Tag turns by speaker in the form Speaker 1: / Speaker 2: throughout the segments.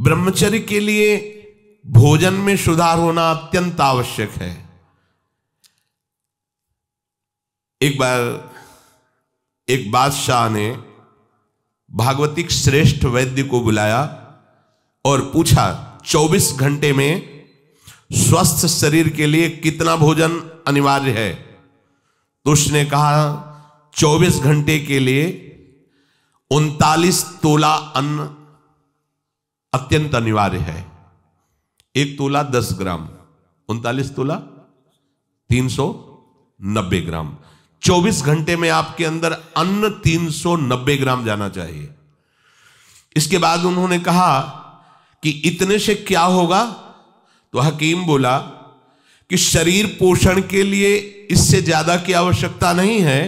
Speaker 1: ब्रह्मचर्य के लिए भोजन में सुधार होना अत्यंत आवश्यक है एक बार एक बादशाह ने भागवतिक श्रेष्ठ वैद्य को बुलाया और पूछा 24 घंटे में स्वस्थ शरीर के लिए कितना भोजन अनिवार्य है तो उसने कहा 24 घंटे के लिए उनतालीस तोला अन्न अत्यंत अनिवार्य है एक तोला दस ग्राम उनतालीस तोला तीन सौ नब्बे ग्राम चौबीस घंटे में आपके अंदर अन्न तीन सौ नब्बे ग्राम जाना चाहिए इसके बाद उन्होंने कहा कि इतने से क्या होगा तो हकीम बोला कि शरीर पोषण के लिए इससे ज्यादा की आवश्यकता नहीं है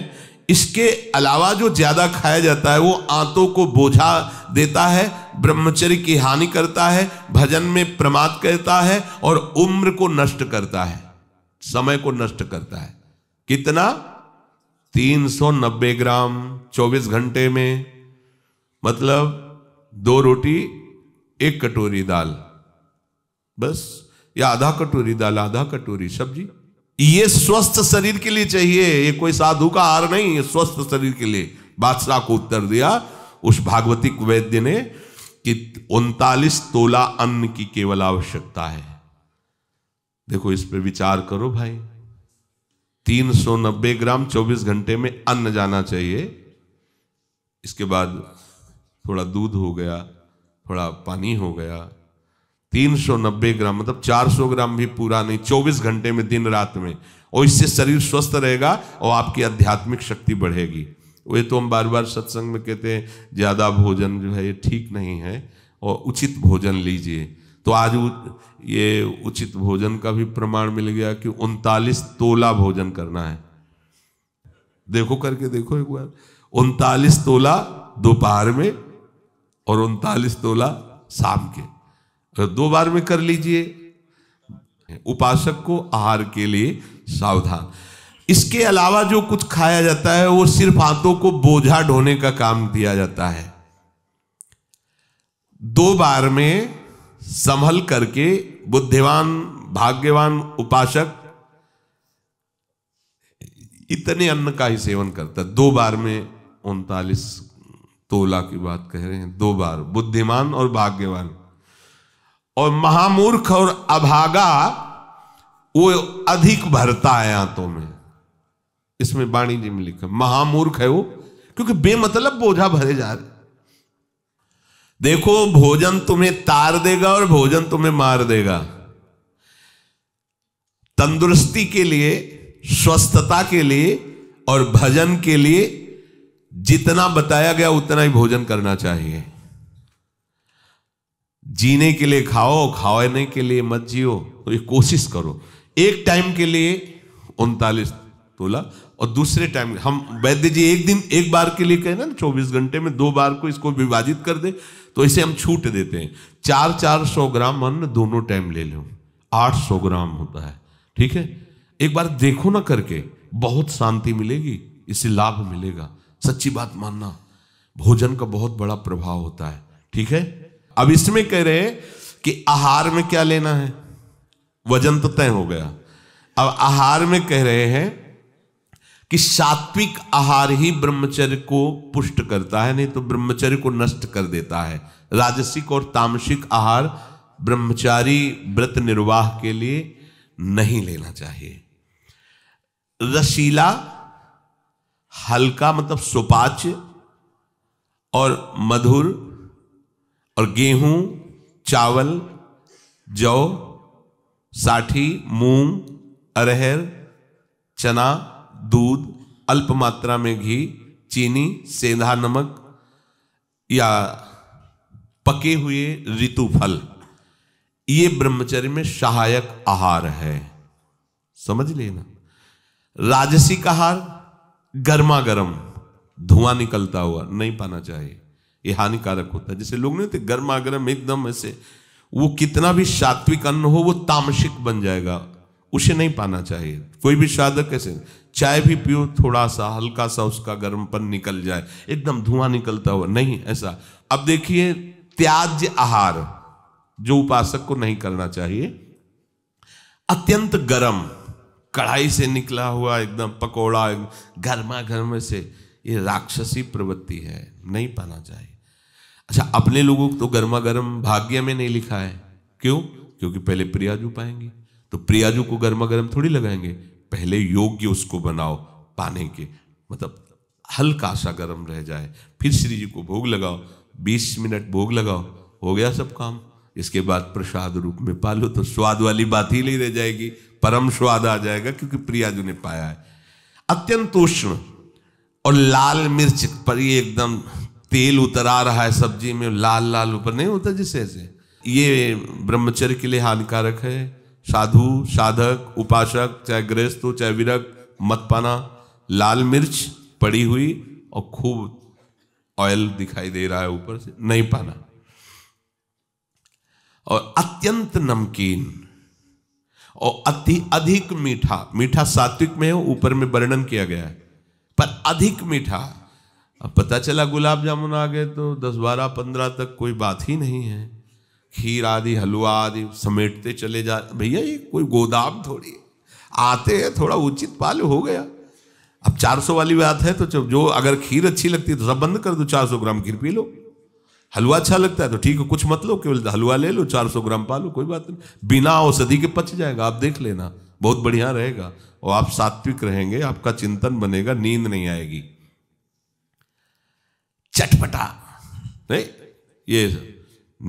Speaker 1: इसके अलावा जो ज़्यादा खाया जाता है वो आंतों को बोझा देता है ब्रह्मचर्य की हानि करता है भजन में प्रमाद करता है और उम्र को नष्ट करता है समय को नष्ट करता है कितना 390 ग्राम 24 घंटे में मतलब दो रोटी एक कटोरी दाल बस या आधा कटोरी दाल आधा कटोरी सब्जी ये स्वस्थ शरीर के लिए चाहिए ये कोई साधु का हार नहीं है स्वस्थ शरीर के लिए बादशाह को उत्तर दिया उस भागवती वैद्य ने कि उनतालीस तोला अन्न की केवल आवश्यकता है देखो इस पर विचार करो भाई 390 ग्राम 24 घंटे में अन्न जाना चाहिए इसके बाद थोड़ा दूध हो गया थोड़ा पानी हो गया 390 ग्राम मतलब 400 ग्राम भी पूरा नहीं 24 घंटे में दिन रात में और इससे शरीर स्वस्थ रहेगा और आपकी आध्यात्मिक शक्ति बढ़ेगी वे तो हम बार बार सत्संग में कहते हैं ज़्यादा भोजन जो है ये ठीक नहीं है और उचित भोजन लीजिए तो आज ये उचित भोजन का भी प्रमाण मिल गया कि उनतालीस तोला भोजन करना है देखो करके देखो एक बार उनतालीस तोला दोपहर में और उनतालीस तोला शाम के तो दो बार में कर लीजिए उपासक को आहार के लिए सावधान इसके अलावा जो कुछ खाया जाता है वो सिर्फ हाथों को बोझा ढोने का काम दिया जाता है दो बार में संभल करके बुद्धिमान भाग्यवान उपासक इतने अन्न का ही सेवन करता है दो बार में उनतालीस तोला की बात कह रहे हैं दो बार बुद्धिमान और भाग्यवान और महामूर्ख और अभागा वो अधिक भरता है आंतों में इसमें वाणी जी में लिखा महामूर्ख है वो क्योंकि बेमतलब बोझा भरे जा रहे देखो भोजन तुम्हें तार देगा और भोजन तुम्हें मार देगा तंदुरुस्ती के लिए स्वस्थता के लिए और भजन के लिए जितना बताया गया उतना ही भोजन करना चाहिए जीने के लिए खाओ खाने के लिए मत जियो तो ये कोशिश करो एक टाइम के लिए उनतालीस तोला और दूसरे टाइम हम वैद्य जी एक दिन एक बार के लिए कहें ना चौबीस घंटे में दो बार को इसको विभाजित कर दे तो इसे हम छूट देते हैं चार चार सौ ग्राम अन्न दोनों टाइम ले लो आठ सौ ग्राम होता है ठीक है एक बार देखो ना करके बहुत शांति मिलेगी इससे लाभ मिलेगा सच्ची बात मानना भोजन का बहुत बड़ा प्रभाव होता है ठीक है अब इसमें कह रहे कि आहार में क्या लेना है वजन तो तय हो गया अब आहार में कह रहे हैं कि सात्विक आहार ही ब्रह्मचर्य को पुष्ट करता है नहीं तो ब्रह्मचर्य को नष्ट कर देता है राजसिक और तामसिक आहार ब्रह्मचारी व्रत निर्वाह के लिए नहीं लेना चाहिए रसीला हल्का मतलब सुपाच्य और मधुर और गेहूं चावल जौ साठी मूंग अरहर चना दूध अल्प मात्रा में घी चीनी सेंधा नमक या पके हुए ऋतु फल ये ब्रह्मचर्य में सहायक आहार है समझ लेना राजसिक आहार गर्मा गर्म धुआं निकलता हुआ नहीं पाना चाहिए ये हानिकारक होता है जैसे लोग नहीं होते गर्मा गर्म एकदम ऐसे वो कितना भी सात्विक अन्न हो वो तामसिक बन जाएगा उसे नहीं पाना चाहिए कोई भी साधक कैसे चाय भी पियो थोड़ा सा हल्का सा उसका गर्मपन निकल जाए एकदम धुआं निकलता हुआ नहीं ऐसा अब देखिए त्याज्य आहार जो उपासक को नहीं करना चाहिए अत्यंत गर्म कढ़ाई से निकला हुआ एकदम पकोड़ा गर्मा गर्म से ये राक्षसी प्रवृत्ति है नहीं पाना चाहिए अच्छा अपने लोगों को तो गर्मा गर्म भाग्य में नहीं लिखा है क्यों क्योंकि पहले प्रियाजू पाएंगे तो प्रियाजू को गर्मा गर्म थोड़ी लगाएंगे पहले योग्य उसको बनाओ पाने के मतलब हल्का सा गर्म रह जाए फिर श्री जी को भोग लगाओ बीस मिनट भोग लगाओ हो गया सब काम इसके बाद प्रसाद रूप में पालो तो स्वाद वाली बात ही नहीं रह जाएगी परम स्वाद आ जाएगा क्योंकि प्रियाजू ने पाया है अत्यंत उष्ण और लाल मिर्च पर ये एकदम तेल उतर आ रहा है सब्जी में लाल लाल ऊपर नहीं होता जिससे ऐसे ये ब्रह्मचर्य के लिए हानिकारक है साधु साधक उपासक चाहे गृहस्थ हो चाहे विरक्त मत पाना लाल मिर्च पड़ी हुई और खूब ऑयल दिखाई दे रहा है ऊपर से नहीं पाना और अत्यंत नमकीन और अति अधिक मीठा मीठा सात्विक में ऊपर में वर्णन किया गया है पर अधिक मीठा अब पता चला गुलाब जामुन आ गए तो दस बारह पंद्रह तक कोई बात ही नहीं है खीर आदि हलवा आदि समेटते चले जा भैया ये कोई गोदाम थोड़ी आते हैं थोड़ा उचित पाल हो गया अब 400 वाली बात है तो जो अगर खीर अच्छी लगती है तो सब बंद कर दो 400 ग्राम खीर पी लो हलवा अच्छा लगता है तो ठीक है कुछ मत लो केवल हलवा ले लो 400 ग्राम पालो कोई बात नहीं बिना औषधि के पच जाएगा आप देख लेना बहुत बढ़िया रहेगा और आप सात्विक रहेंगे आपका चिंतन बनेगा नींद नहीं आएगी चटपटा नहीं ये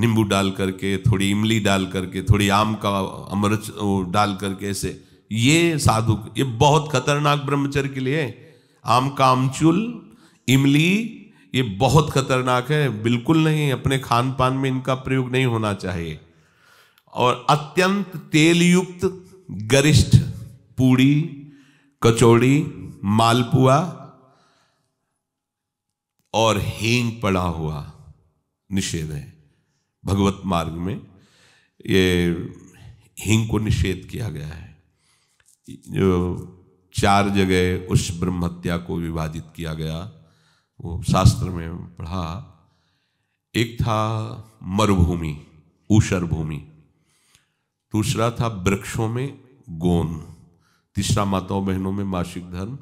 Speaker 1: नींबू डाल करके थोड़ी इमली डाल करके थोड़ी आम का अमृत डाल करके ऐसे ये साधु ये बहुत खतरनाक ब्रह्मचर्य के लिए आम का आमचूल इमली ये बहुत खतरनाक है बिल्कुल नहीं अपने खान पान में इनका प्रयोग नहीं होना चाहिए और अत्यंत तेलयुक्त गरिष्ठ पूड़ी कचौड़ी मालपुआ और हींग पड़ा हुआ निषेध है भगवत मार्ग में ये हींग को निषेध किया गया है जो चार जगह उस ब्रह्म हत्या को विभाजित किया गया वो शास्त्र में पढ़ा एक था मरुभूमि ऊषर भूमि दूसरा था वृक्षों में गोन तीसरा माताओं बहनों में मासिक धर्म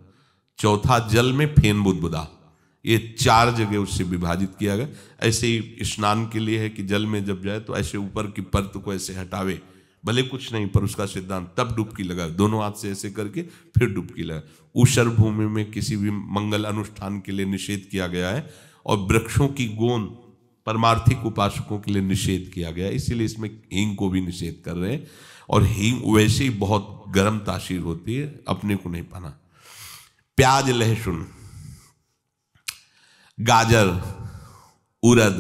Speaker 1: चौथा जल में फेन बुदबुदा ये चार जगह उससे विभाजित किया गया ऐसे ही स्नान के लिए है कि जल में जब जाए तो ऐसे ऊपर की परत को ऐसे हटावे भले कुछ नहीं पर उसका सिद्धांत तब डुबकी लगा दोनों हाथ से ऐसे करके फिर डुबकी लगा ऊसर भूमि में किसी भी मंगल अनुष्ठान के लिए निषेध किया गया है और वृक्षों की गोंद परमार्थिक उपासकों के लिए निषेध किया गया है इसीलिए इसमें हींग को भी निषेध कर रहे हैं और हींग वैसे ही बहुत गर्म तासीर होती है अपने को नहीं पाना प्याज लहसुन गाजर उरद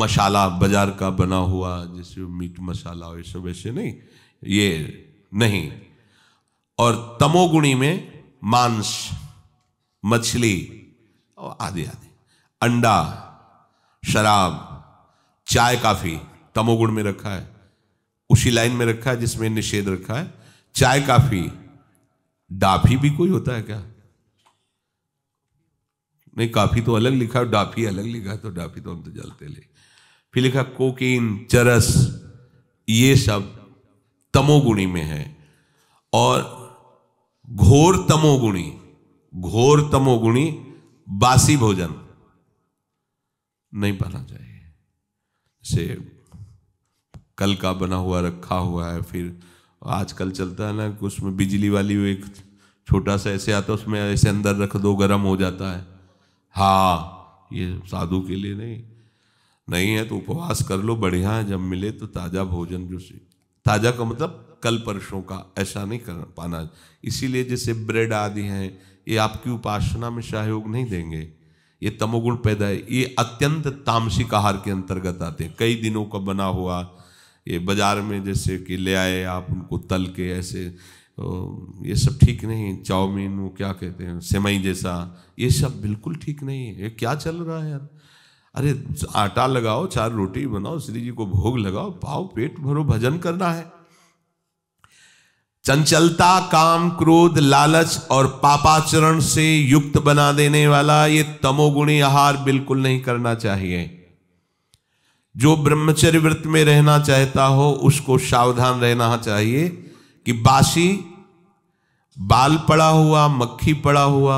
Speaker 1: मसाला बाजार का बना हुआ जैसे मीट मसाला ये सब ऐसे नहीं ये नहीं और तमोगुणी में मांस मछली और आदि आदि अंडा शराब चाय काफ़ी तमोगुण में रखा है उसी लाइन में रखा है जिसमें निषेध रखा है चाय काफ़ी डाफी भी कोई होता है क्या नहीं काफ़ी तो अलग लिखा डाफी अलग लिखा तो डाफी तो हम तो जलते ले फिर लिखा कोकीन चरस ये सब तमोगुणी में है और घोर तमोगुणी घोर तमोगुणी बासी भोजन नहीं पाना चाहिए से कल का बना हुआ रखा हुआ है फिर आजकल चलता है ना उसमें बिजली वाली एक छोटा सा ऐसे आता है उसमें ऐसे अंदर रख दो गर्म हो जाता है हाँ ये साधु के लिए नहीं नहीं है तो उपवास कर लो बढ़िया है जब मिले तो ताज़ा भोजन जो से ताज़ा का मतलब कल परसों का ऐसा नहीं कर पाना इसीलिए जैसे ब्रेड आदि हैं ये आपकी उपासना में सहयोग नहीं देंगे ये तमोगुण पैदा है ये अत्यंत तामसिक आहार के अंतर्गत आते हैं कई दिनों का बना हुआ ये बाजार में जैसे कि ले आए आप उनको तल के ऐसे तो ये सब ठीक नहीं चाउमीन वो क्या कहते हैं सेमई जैसा ये सब बिल्कुल ठीक नहीं है ये क्या चल रहा है यार अरे आटा लगाओ चार रोटी बनाओ श्री जी को भोग लगाओ पाओ पेट भरो भजन करना है चंचलता काम क्रोध लालच और पापाचरण से युक्त बना देने वाला ये तमोगुणी आहार बिल्कुल नहीं करना चाहिए जो ब्रह्मचर्य व्रत में रहना चाहता हो उसको सावधान रहना चाहिए कि बासी बाल पड़ा हुआ मक्खी पड़ा हुआ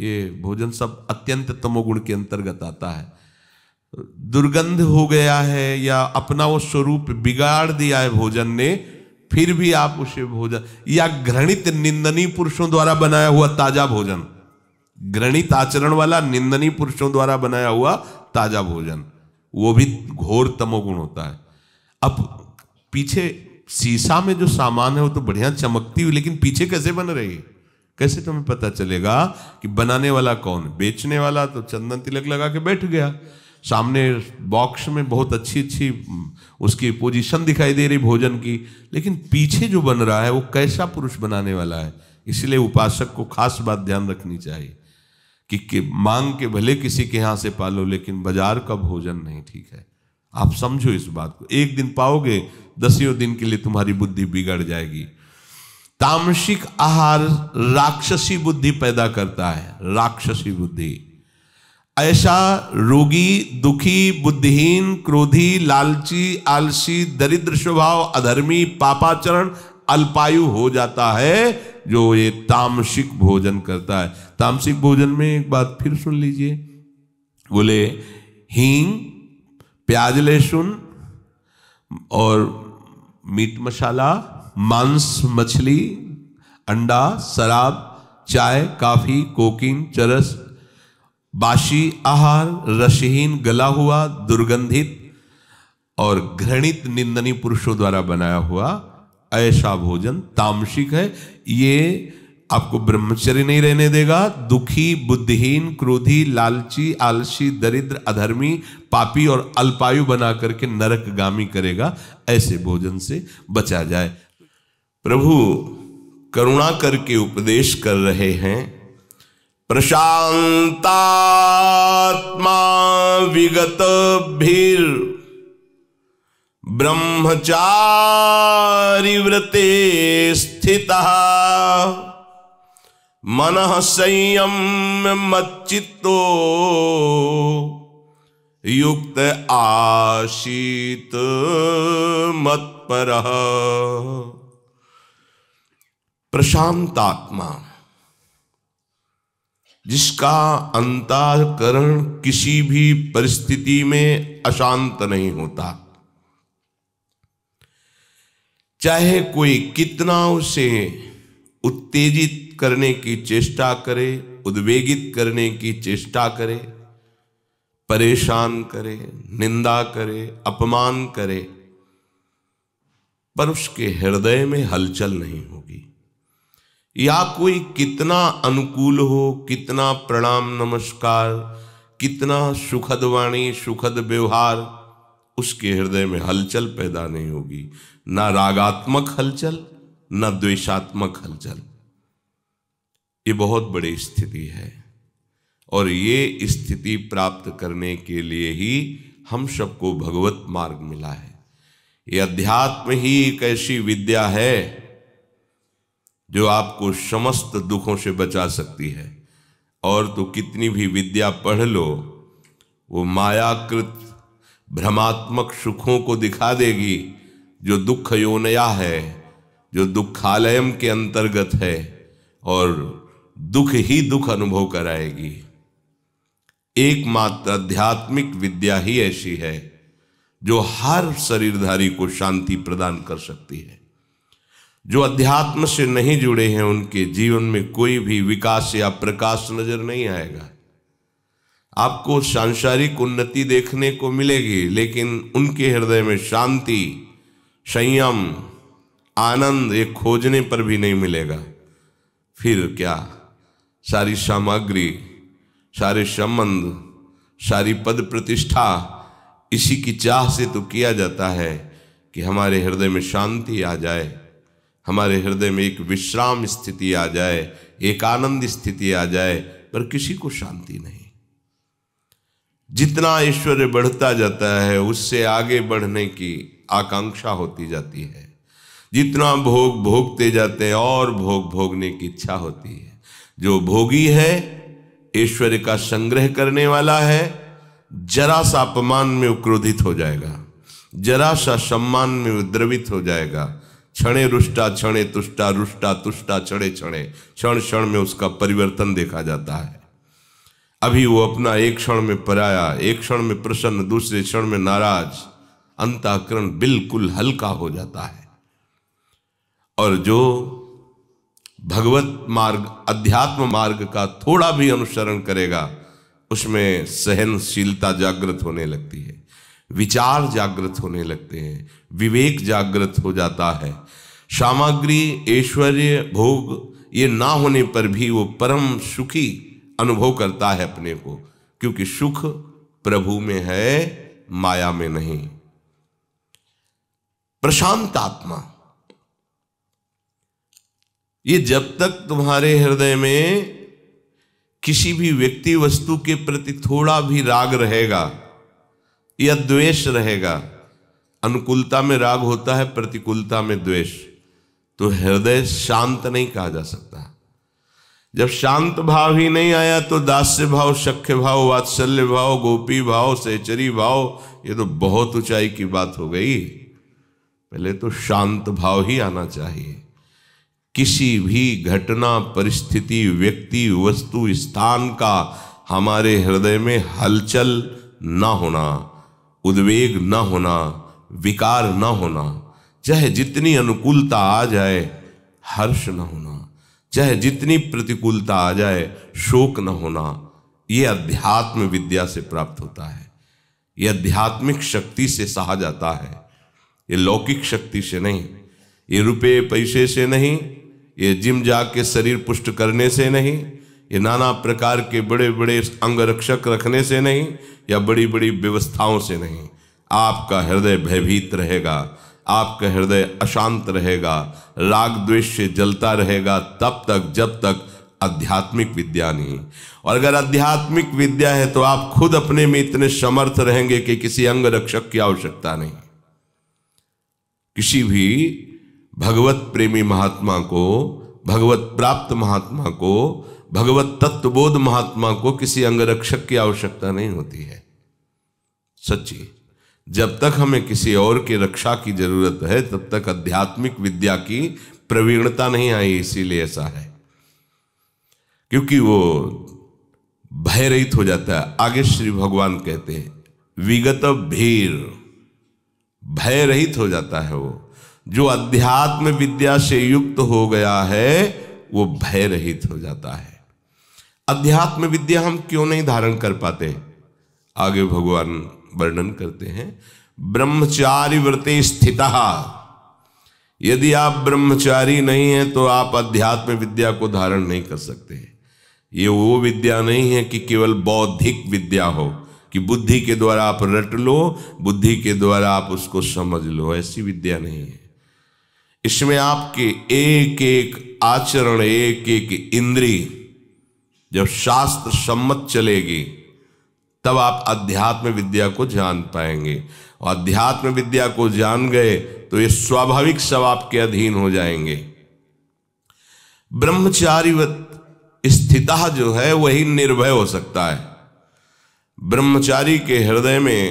Speaker 1: ये भोजन सब अत्यंत तमोगुण के अंतर्गत आता है दुर्गंध हो गया है या अपना वो स्वरूप बिगाड़ दिया है भोजन ने फिर भी आप उसे भोजन या घृणित निंदनीय पुरुषों द्वारा बनाया हुआ ताजा भोजन घृणित आचरण वाला निंदनी पुरुषों द्वारा बनाया हुआ ताजा भोजन वो भी घोर तमोगुण होता है अब पीछे शीशा में जो सामान है वो तो बढ़िया चमकती हुई लेकिन पीछे कैसे बन रही कैसे तुम्हें पता चलेगा कि बनाने वाला कौन बेचने वाला तो चंदन तिलक लगा के बैठ गया सामने बॉक्स में बहुत अच्छी अच्छी उसकी पोजीशन दिखाई दे रही भोजन की लेकिन पीछे जो बन रहा है वो कैसा पुरुष बनाने वाला है इसलिए उपासक को खास बात ध्यान रखनी चाहिए कि, कि मांग के भले किसी के यहाँ से पालो लेकिन बाजार का भोजन नहीं ठीक है आप समझो इस बात को एक दिन पाओगे दसियों दिन के लिए तुम्हारी बुद्धि बिगड़ जाएगी तामसिक आहार राक्षसी बुद्धि पैदा करता है राक्षसी बुद्धि ऐसा रोगी दुखी बुद्धिहीन क्रोधी लालची आलसी दरिद्र स्वभाव अधर्मी पापाचरण अल्पायु हो जाता है जो ये तामसिक भोजन करता है तामसिक भोजन में एक बात फिर सुन लीजिए बोले हींग प्याज लहसुन और मीट मसाला मांस मछली अंडा शराब चाय काफ़ी कोकिंग चरस बासी आहार रसहीन गला हुआ दुर्गंधित और घृणित निंदनी पुरुषों द्वारा बनाया हुआ ऐसा भोजन तामसिक है ये आपको ब्रह्मचर्य नहीं रहने देगा दुखी बुद्धिहीन क्रोधी लालची आलसी दरिद्र अधर्मी पापी और अल्पायु बना करके नरक गामी करेगा ऐसे भोजन से बचा जाए प्रभु करुणा करके उपदेश कर रहे हैं प्रशांतात्मा विगत भीर ब्रह्मचारी व्रते स्थिता मन संयम मच्चितो युक्त आशीत मत्पर प्रशांत आत्मा जिसका अंतःकरण किसी भी परिस्थिति में अशांत नहीं होता चाहे कोई कितना उसे उत्तेजित करने की चेष्टा करे उद्वेगित करने की चेष्टा करे परेशान करे निंदा करे अपमान करे पर उसके हृदय में हलचल नहीं होगी या कोई कितना अनुकूल हो कितना प्रणाम नमस्कार कितना सुखद वाणी सुखद व्यवहार उसके हृदय में हलचल पैदा नहीं होगी ना रागात्मक हलचल ना द्वेषात्मक हलचल ये बहुत बड़ी स्थिति है और ये स्थिति प्राप्त करने के लिए ही हम सबको भगवत मार्ग मिला है ये अध्यात्म ही एक ऐसी विद्या है जो आपको समस्त दुखों से बचा सकती है और तो कितनी भी विद्या पढ़ लो वो मायाकृत भ्रमात्मक सुखों को दिखा देगी जो दुख योनया है जो दुखालयम के अंतर्गत है और दुख ही दुख अनुभव कराएगी एकमात्र आध्यात्मिक विद्या ही ऐसी है जो हर शरीरधारी को शांति प्रदान कर सकती है जो अध्यात्म से नहीं जुड़े हैं उनके जीवन में कोई भी विकास या प्रकाश नजर नहीं आएगा आपको सांसारिक उन्नति देखने को मिलेगी लेकिन उनके हृदय में शांति संयम आनंद ये खोजने पर भी नहीं मिलेगा फिर क्या सारी सामग्री सारे संबंध सारी पद प्रतिष्ठा इसी की चाह से तो किया जाता है कि हमारे हृदय में शांति आ जाए हमारे हृदय में एक विश्राम स्थिति आ जाए एक आनंद स्थिति आ जाए पर किसी को शांति नहीं जितना ऐश्वर्य बढ़ता जाता है उससे आगे बढ़ने की आकांक्षा होती जाती है जितना भोग भोगते जाते हैं और भोग भोगने की इच्छा होती है जो भोगी है ऐश्वर्य का संग्रह करने वाला है जरा सा अपमान में क्रोधित हो जाएगा जरा सा सम्मान में उद्रवित हो जाएगा क्षणे रुष्टा क्षणे तुष्टा रुष्टा तुष्टा क्षणे क्षणे क्षण क्षण में उसका परिवर्तन देखा जाता है अभी वो अपना एक क्षण में पराया एक क्षण में प्रसन्न दूसरे क्षण में नाराज अंताकरण बिल्कुल हल्का हो जाता है और जो भगवत मार्ग अध्यात्म मार्ग का थोड़ा भी अनुसरण करेगा उसमें सहनशीलता जागृत होने लगती है विचार जागृत होने लगते हैं विवेक जागृत हो जाता है सामग्री ऐश्वर्य भोग ये ना होने पर भी वो परम सुखी अनुभव करता है अपने को क्योंकि सुख प्रभु में है माया में नहीं प्रशांत आत्मा ये जब तक तुम्हारे हृदय में किसी भी व्यक्ति वस्तु के प्रति थोड़ा भी राग रहेगा या द्वेष रहेगा अनुकूलता में राग होता है प्रतिकूलता में द्वेष तो हृदय शांत नहीं कहा जा सकता जब शांत भाव ही नहीं आया तो दास्य भाव शख्य भाव वात्सल्य भाव गोपी भाव सेचरी भाव ये तो बहुत ऊंचाई की बात हो गई पहले तो शांत भाव ही आना चाहिए किसी भी घटना परिस्थिति व्यक्ति वस्तु स्थान का हमारे हृदय में हलचल ना होना उद्वेग ना होना विकार ना होना चाहे जितनी अनुकूलता आ जाए हर्ष ना होना चाहे जितनी प्रतिकूलता आ जाए शोक न होना ये अध्यात्म विद्या से प्राप्त होता है ये आध्यात्मिक शक्ति से सहा जाता है ये लौकिक शक्ति से नहीं ये रुपये पैसे से नहीं ये जिम जाके शरीर पुष्ट करने से नहीं ये नाना प्रकार के बड़े बड़े अंग रक्षक रखने से नहीं या बड़ी बड़ी व्यवस्थाओं से नहीं आपका हृदय भयभीत रहेगा आपका हृदय अशांत रहेगा राग द्वेष से जलता रहेगा तब तक जब तक आध्यात्मिक विद्या नहीं और अगर आध्यात्मिक विद्या है तो आप खुद अपने में इतने समर्थ रहेंगे कि किसी अंग रक्षक की आवश्यकता नहीं किसी भी भगवत प्रेमी महात्मा को भगवत प्राप्त महात्मा को भगवत तत्वबोध महात्मा को किसी अंगरक्षक की आवश्यकता नहीं होती है सच्ची जब तक हमें किसी और की रक्षा की जरूरत है तब तक आध्यात्मिक विद्या की प्रवीणता नहीं आई इसीलिए ऐसा है क्योंकि वो भय रहित हो जाता है आगे श्री भगवान कहते हैं विगत भीर भय रहित हो जाता है वो जो अध्यात्म विद्या से युक्त हो गया है वो भय रहित हो जाता है अध्यात्म विद्या हम क्यों नहीं धारण कर पाते आगे भगवान वर्णन करते हैं ब्रह्मचारी व्रते स्थित यदि आप ब्रह्मचारी नहीं हैं तो आप अध्यात्म विद्या को धारण नहीं कर सकते ये वो विद्या नहीं है कि केवल बौद्धिक विद्या हो कि बुद्धि के द्वारा आप रट लो बुद्धि के द्वारा आप उसको समझ लो ऐसी विद्या नहीं है इसमें आपके एक एक आचरण एक एक इंद्री जब शास्त्र सम्मत चलेगी तब आप अध्यात्म विद्या को जान पाएंगे और अध्यात्म विद्या को जान गए तो ये स्वाभाविक सब आपके अधीन हो जाएंगे ब्रह्मचारीवत स्थित जो है वही निर्भय हो सकता है ब्रह्मचारी के हृदय में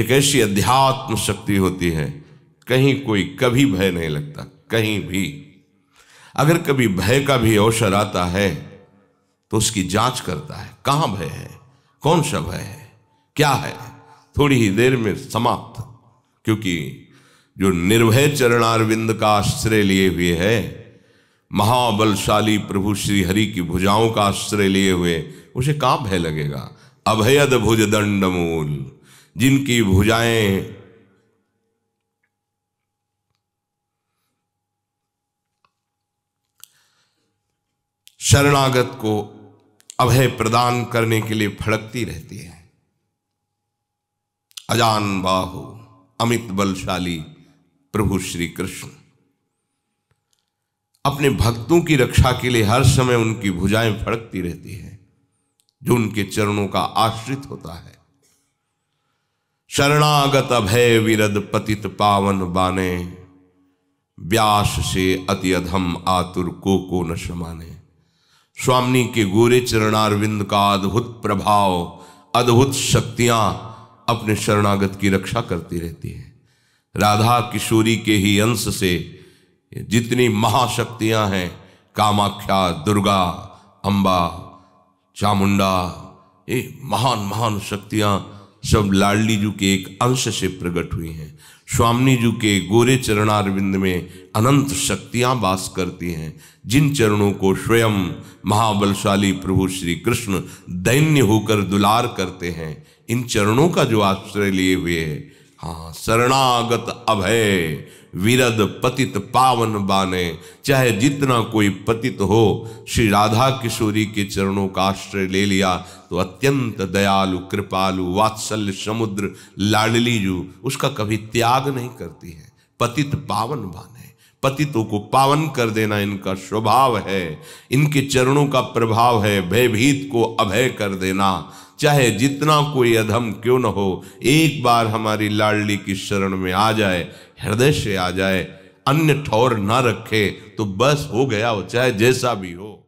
Speaker 1: एक ऐसी अध्यात्म शक्ति होती है कहीं कोई कभी भय नहीं लगता कहीं भी अगर कभी भय का भी अवसर आता है तो उसकी जांच करता है कहां भय है कौन सा भय है क्या है थोड़ी ही देर में समाप्त क्योंकि जो निर्भय चरणारविंद का आश्रय लिए हुए है महाबलशाली प्रभु श्री हरि की भुजाओं का आश्रय लिए हुए उसे कहां भय लगेगा अभयद भुज दंड मूल जिनकी भुजाएं शरणागत को अभय प्रदान करने के लिए फड़कती रहती है अजान बाहु अमित बलशाली प्रभु श्री कृष्ण अपने भक्तों की रक्षा के लिए हर समय उनकी भुजाएं फड़कती रहती है जो उनके चरणों का आश्रित होता है शरणागत अभय विरद पतित पावन बाने व्यास से अति अधम आतुर को को न समाने स्वामी के गोरे चरणारविंद का अद्भुत प्रभाव अद्भुत शक्तियां अपने शरणागत की रक्षा करती रहती है राधा किशोरी के ही अंश से जितनी महाशक्तियां हैं कामाख्या दुर्गा अंबा चामुंडा ये महान महान शक्तियां सब लाडली जी के एक अंश से प्रकट हुई हैं स्वामी जी के गोरे चरणारविंद में अनंत शक्तियां वास करती हैं जिन चरणों को स्वयं महाबलशाली प्रभु श्री कृष्ण दैन्य होकर दुलार करते हैं इन चरणों का जो आश्रय लिए हुए है हाँ शरणागत अभय विरद पतित पावन बाने चाहे जितना कोई पतित हो श्री राधा किशोरी के चरणों का आश्रय ले लिया तो अत्यंत दयालु कृपालु वात्सल्य समुद्र लाडली जू उसका कभी त्याग नहीं करती है पतित पावन बाने पतितों को पावन कर देना इनका स्वभाव है इनके चरणों का प्रभाव है भयभीत को अभय कर देना चाहे जितना कोई अधम क्यों न हो एक बार हमारी लाडली की शरण में आ जाए हृदय से आ जाए अन्य ठौर ना रखे तो बस हो गया हो चाहे जैसा भी हो